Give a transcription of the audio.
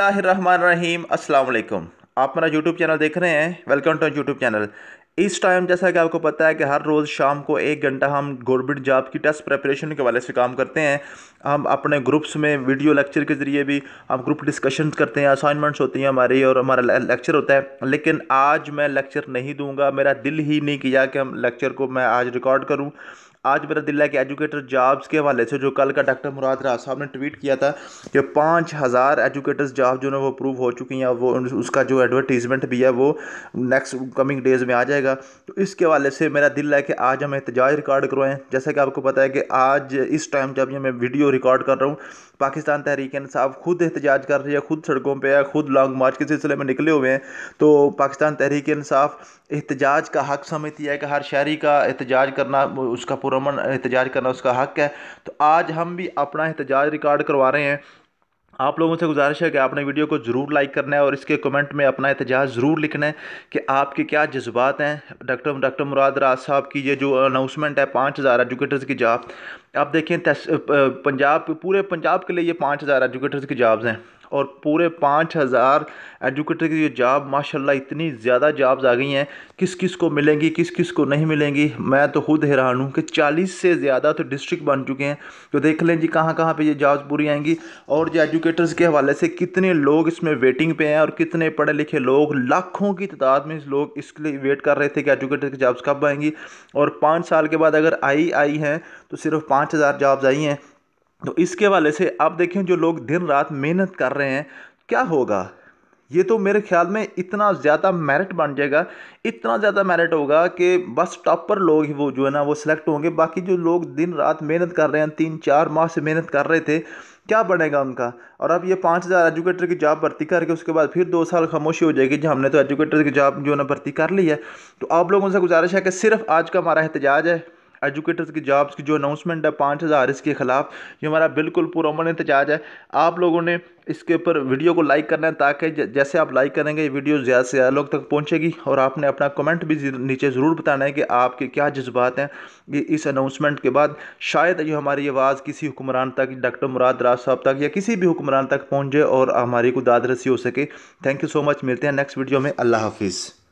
रहीम अस्सलाम वालेकुम आप मेरा यूट्यूब चैनल देख रहे हैं वेलकम टू यूट्यूब चैनल इस टाइम जैसा कि आपको पता है कि हर रोज़ शाम को एक घंटा हम गवर्नमेंट जॉब की टेस्ट प्रिपरेशन के वाले से काम करते हैं हम अपने ग्रुप्स में वीडियो लेक्चर के ज़रिए भी हम ग्रुप डिस्कशन करते हैं असाइनमेंट्स होती हैं हमारी और हमारा लेक्चर होता है लेकिन आज मैं लेक्चर नहीं दूंगा मेरा दिल ही नहीं किया कि हम लेक्चर को मैं आज रिकॉर्ड करूँ आज मेरा है के एजुकेटर जॉब्स के हवाले से जो कल का डॉक्टर मुराद राज साहब ने ट्वीट किया था कि पाँच हज़ार एजुकेटर्स जॉब जो है वो अप्रूव हो चुकी हैं वो उसका जो एडवर्टीज़मेंट भी है वो नेक्स्ट कमिंग डेज़ में आ जाएगा तो इसके हवाले से मेरा दिल है कि आज हम एहतजाज रिकॉर्ड करवाएँ जैसा कि आपको पता है कि आज इस टाइम जब मैं वीडियो रिकॉर्ड कर रहा हूँ पाकिस्तान तहरीक इंसाफ खुद एहतजाज कर रही है खुद सड़कों पर है खुद लॉन्ग मार्च के सिलसिले में निकले हुए हैं तो पाकिस्तान तहरीक इंसाफ एहतजाज का हक समझती है कि हर शहरी का एहतजाज करना उसका पुरमन एहतजाज करना उसका हक है तो आज हम भी अपना एहतजाज रिकॉर्ड करवा रहे हैं आप लोगों से गुजारिश है कि आपने वीडियो को ज़रूर लाइक करना है और इसके कमेंट में अपना एहतजाज ज़रूर लिखना है कि आपके क्या जज्बात हैं डॉक्टर डॉक्टर मुराद राज साहब की ये जो अनाउंसमेंट है पाँच हज़ार एजुकेटर्स की जॉब आप देखें पंजाब पूरे पंजाब के लिए ये पाँच हज़ार एजुकेटर्स की जॉब्स हैं और पूरे पाँच हज़ार एजुकेटर की ये जॉब माशाल्लाह इतनी ज़्यादा जॉब्स आ गई हैं किस किस को मिलेंगी किस किस को नहीं मिलेंगी मैं तो खुद हैरान हूँ कि चालीस से ज़्यादा तो डिस्ट्रिक्ट बन चुके हैं तो देख लें जी कहाँ कहाँ पर ये जॉब्स पूरी आएंगी और जो एजुकेटर्स के हवाले से कितने लोग इसमें वेटिंग पे हैं और कितने पढ़े लिखे लोग लाखों की तादाद में लोग इसके लिए वेट कर रहे थे कि एजुकेटर की जॉब्स कब आएंगी और पाँच साल के बाद अगर आई आई हैं तो सिर्फ पाँच हज़ार जॉब्स आई हैं तो इसके वाले से आप देखें जो लोग दिन रात मेहनत कर रहे हैं क्या होगा ये तो मेरे ख्याल में इतना ज़्यादा मेरिट बन जाएगा इतना ज़्यादा मेरिट होगा कि बस टॉप पर लोग ही वो जो है ना वो सिलेक्ट होंगे बाकी जो लोग दिन रात मेहनत कर रहे हैं तीन चार माह से मेहनत कर रहे थे क्या बनेगा उनका और अब ये पाँच हज़ार एजुकेटर की जॉब भर्ती करके उसके बाद फिर दो साल खामोशी हो जाएगी जी हमने तो एजुकेटर की जॉब जो है ना भर्ती कर ली है तो आप लोगों से गुजारिश है कि सिर्फ आज का हमारा एहतजाज है एजुकेटर्स की जॉब्स की जो अनाउंसमेंट है पाँच हज़ार इसके ख़िलाफ़ ये हमारा बिल्कुल पुरमन एहतजाज है आप लोगों ने इसके ऊपर वीडियो को लाइक करना है ताकि जैसे आप लाइक करेंगे ये वीडियो ज़्यादा से ज़्यादा लोग तक पहुँचेगी और आपने अपना कमेंट भी नीचे ज़रूर बताना है कि आपके क्या जज्बात हैं ये इस अनाउंसमेंट के बाद शायद ये हमारी आवाज़ किसी हुक्मरान तक डॉक्टर मुराद राज साहब तक या किसी भी हुक्मरान तक पहुँच जाए और हमारी को दादरसी हो सके थैंक यू सो मच मिलते हैं नेक्स्ट वीडियो में अल्लाह हाफिज़